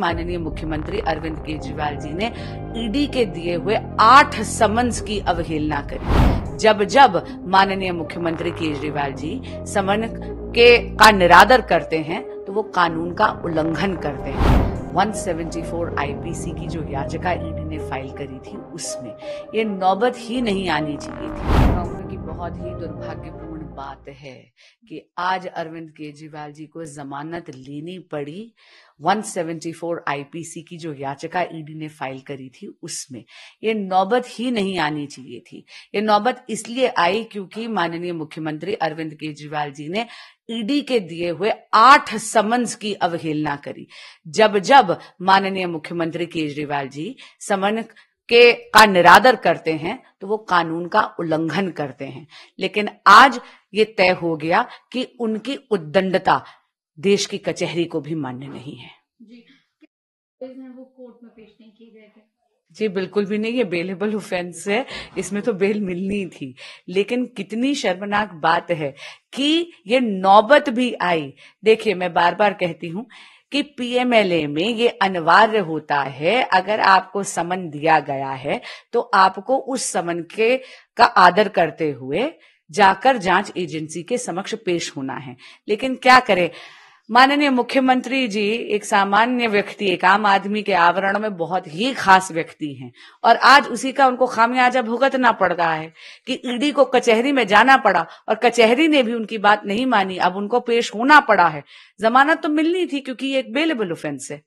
माननीय मुख्यमंत्री अरविंद केजरीवाल जी ने ईडी के दिए हुए आठ समन्स की अवहेलना करी जब जब माननीय मुख्यमंत्री केजरीवाल जी समन के का निरादर करते हैं तो वो कानून का उल्लंघन करते हैं 174 आईपीसी की जो याचिका ईडी ने फाइल करी थी उसमें ये नौबत ही नहीं आनी चाहिए थी बहुत ही दुर्भाग्यपूर्ण बात है कि आज अरविंद केजरीवाल जी को जमानत लेनी पड़ी 174 आईपीसी की जो याचिका ईडी ने फाइल करी थी उसमें ये नौबत ही नहीं आनी चाहिए थी ये नौबत इसलिए आई क्योंकि माननीय मुख्यमंत्री अरविंद केजरीवाल जी ने ईडी के दिए हुए आठ समन्स की अवहेलना करी जब जब माननीय मुख्यमंत्री केजरीवाल जी समन के का निरादर करते हैं तो वो कानून का उल्लंघन करते हैं लेकिन आज ये तय हो गया कि उनकी उद्दंडता देश की कचहरी को भी मान्य नहीं है जी, वो कोर्ट में पेश नहीं किए गए थे जी बिल्कुल भी नहीं ये बेलेबल ऑफेंस है इसमें तो बेल मिलनी थी लेकिन कितनी शर्मनाक बात है कि ये नौबत भी आई देखिए मैं बार बार कहती हूँ कि पीएमएलए में ये अनिवार्य होता है अगर आपको समन दिया गया है तो आपको उस समन के का आदर करते हुए जाकर जांच एजेंसी के समक्ष पेश होना है लेकिन क्या करें माननीय मुख्यमंत्री जी एक सामान्य व्यक्ति एक आम आदमी के आवरण में बहुत ही खास व्यक्ति हैं और आज उसी का उनको खामियाजा भुगतना पड़ रहा है कि ईडी को कचहरी में जाना पड़ा और कचहरी ने भी उनकी बात नहीं मानी अब उनको पेश होना पड़ा है जमानत तो मिलनी थी क्योंकि ये एक बेलेबल ऑफेंस है